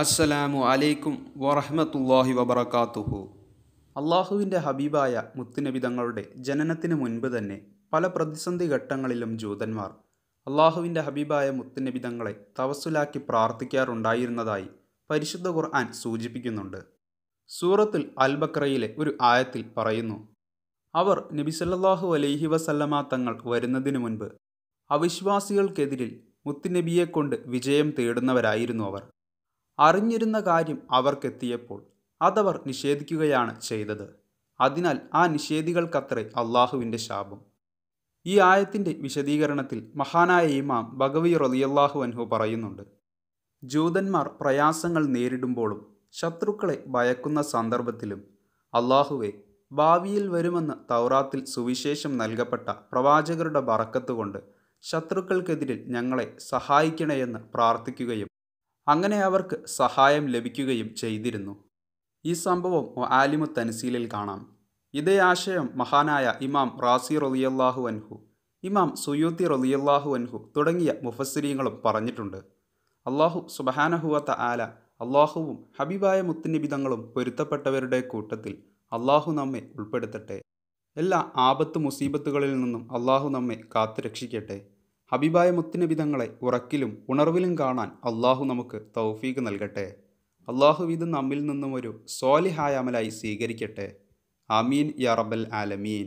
അസ്സലാമു അലൈക്കും വറഹമത്തല്ലാഹി വബർക്കാത്തുഹു അള്ളാഹുവിൻ്റെ ഹബീബായ മുത്തുനബി തങ്ങളുടെ ജനനത്തിന് മുൻപ് തന്നെ പല പ്രതിസന്ധി ഘട്ടങ്ങളിലും ജൂതന്മാർ അള്ളാഹുവിൻ്റെ ഹബീബായ മുത്തുനബി തങ്ങളെ തവസുലാക്കി പ്രാർത്ഥിക്കാറുണ്ടായിരുന്നതായി പരിശുദ്ധ ഖുർആൻ സൂചിപ്പിക്കുന്നുണ്ട് സൂറത്തുൽ അൽബക്രയിലെ ഒരു ആയത്തിൽ പറയുന്നു അവർ നബിസല്ലാഹു അലൈഹി വസല്ലമ തങ്ങൾ വരുന്നതിനു മുൻപ് അവിശ്വാസികൾക്കെതിരിൽ മുത്തുനബിയെക്കൊണ്ട് വിജയം തേടുന്നവരായിരുന്നു അവർ അറിഞ്ഞിരുന്ന കാര്യം അവർക്കെത്തിയപ്പോൾ അതവർ നിഷേധിക്കുകയാണ് ചെയ്തത് അതിനാൽ ആ നിഷേധികൾക്കത്രേ അള്ളാഹുവിൻ്റെ ശാപം ഈ ആയത്തിൻ്റെ വിശദീകരണത്തിൽ മഹാനായ ഇമാം ബഗവി റലിയല്ലാഹു അൻഹു പറയുന്നുണ്ട് ജൂതന്മാർ പ്രയാസങ്ങൾ നേരിടുമ്പോഴും ശത്രുക്കളെ ഭയക്കുന്ന സന്ദർഭത്തിലും അള്ളാഹുവെ ഭാവിയിൽ വരുമെന്ന് തൗറാത്തിൽ സുവിശേഷം നൽകപ്പെട്ട പ്രവാചകരുടെ ബറക്കത്തുകൊണ്ട് ശത്രുക്കൾക്കെതിരിൽ ഞങ്ങളെ സഹായിക്കണേയെന്ന് പ്രാർത്ഥിക്കുകയും അങ്ങനെ അവർക്ക് സഹായം ലഭിക്കുകയും ചെയ്തിരുന്നു ഈ സംഭവം ആലിമു തനസീലിൽ കാണാം ഇതേ ആശയം മഹാനായ ഇമാം റാസി റലിയല്ലാഹു അൻഹു ഇമാം സുയൂത്തി റലിയല്ലാഹു അൻഹു തുടങ്ങിയ മുഫസ്സിരീങ്ങളും പറഞ്ഞിട്ടുണ്ട് അള്ളാഹു സുബഹാനഹുവത്ത ആല അള്ളാഹുവും ഹബീബായ മുത്തുനിബിതങ്ങളും പൊരുത്തപ്പെട്ടവരുടെ കൂട്ടത്തിൽ അള്ളാഹു നമ്മെ ഉൾപ്പെടുത്തട്ടെ എല്ലാ ആപത്ത് മുസീബത്തുകളിൽ നിന്നും അള്ളാഹു നമ്മെ കാത്തുരക്ഷിക്കട്ടെ ഹബീബായ മുത്തുനബിതങ്ങളെ ഉറക്കിലും ഉണർവിലും കാണാൻ അള്ളാഹു നമുക്ക് തൗഫീഖ് നൽകട്ടെ അള്ളാഹു ഇത് നമ്മിൽ നിന്നും ഒരു സോലിഹായാമലായി സ്വീകരിക്കട്ടെ ആമീൻ യാ റബ്ബൽ ആലമീൻ